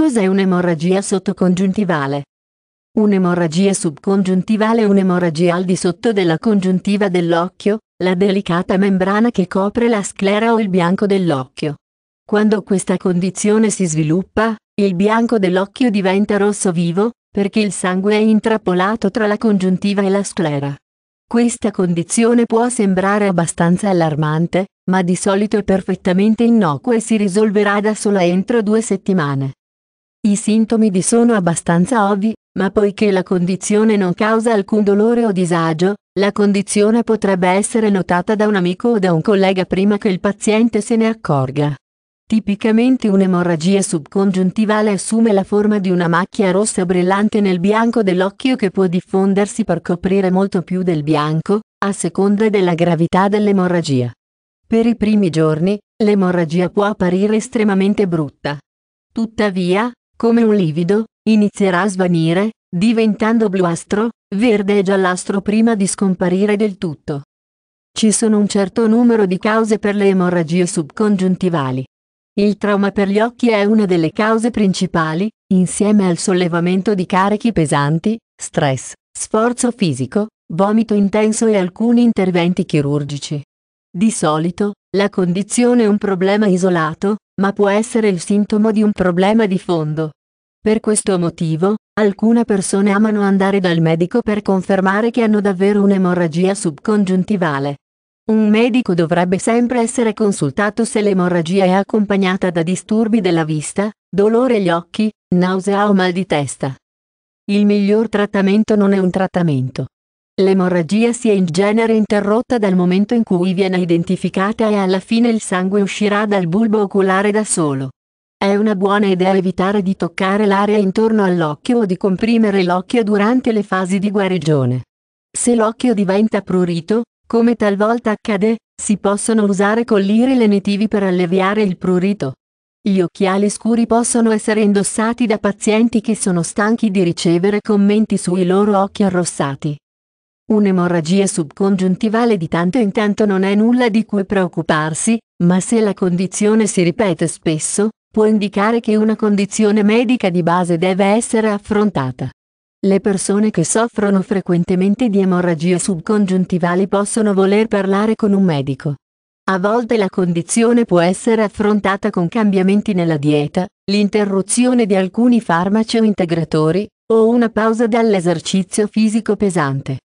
Cos'è un'emorragia sottocongiuntivale? Un'emorragia subcongiuntivale è un'emorragia al di sotto della congiuntiva dell'occhio, la delicata membrana che copre la sclera o il bianco dell'occhio. Quando questa condizione si sviluppa, il bianco dell'occhio diventa rosso vivo, perché il sangue è intrappolato tra la congiuntiva e la sclera. Questa condizione può sembrare abbastanza allarmante, ma di solito è perfettamente innocua e si risolverà da sola entro due settimane. I sintomi di sono abbastanza ovvi, ma poiché la condizione non causa alcun dolore o disagio, la condizione potrebbe essere notata da un amico o da un collega prima che il paziente se ne accorga. Tipicamente un'emorragia subcongiuntivale assume la forma di una macchia rossa brillante nel bianco dell'occhio che può diffondersi per coprire molto più del bianco, a seconda della gravità dell'emorragia. Per i primi giorni, l'emorragia può apparire estremamente brutta. Tuttavia, come un livido, inizierà a svanire, diventando bluastro, verde e giallastro prima di scomparire del tutto. Ci sono un certo numero di cause per le emorragie subcongiuntivali. Il trauma per gli occhi è una delle cause principali, insieme al sollevamento di carichi pesanti, stress, sforzo fisico, vomito intenso e alcuni interventi chirurgici. Di solito, la condizione è un problema isolato, ma può essere il sintomo di un problema di fondo. Per questo motivo, alcune persone amano andare dal medico per confermare che hanno davvero un'emorragia subcongiuntivale. Un medico dovrebbe sempre essere consultato se l'emorragia è accompagnata da disturbi della vista, dolore agli occhi, nausea o mal di testa. Il miglior trattamento non è un trattamento, L'emorragia si è in genere interrotta dal momento in cui viene identificata e alla fine il sangue uscirà dal bulbo oculare da solo. È una buona idea evitare di toccare l'area intorno all'occhio o di comprimere l'occhio durante le fasi di guarigione. Se l'occhio diventa prurito, come talvolta accade, si possono usare colliri lenitivi per alleviare il prurito. Gli occhiali scuri possono essere indossati da pazienti che sono stanchi di ricevere commenti sui loro occhi arrossati. Un'emorragia subcongiuntivale di tanto in tanto non è nulla di cui preoccuparsi, ma se la condizione si ripete spesso, può indicare che una condizione medica di base deve essere affrontata. Le persone che soffrono frequentemente di emorragie subcongiuntivali possono voler parlare con un medico. A volte la condizione può essere affrontata con cambiamenti nella dieta, l'interruzione di alcuni farmaci o integratori, o una pausa dall'esercizio fisico pesante.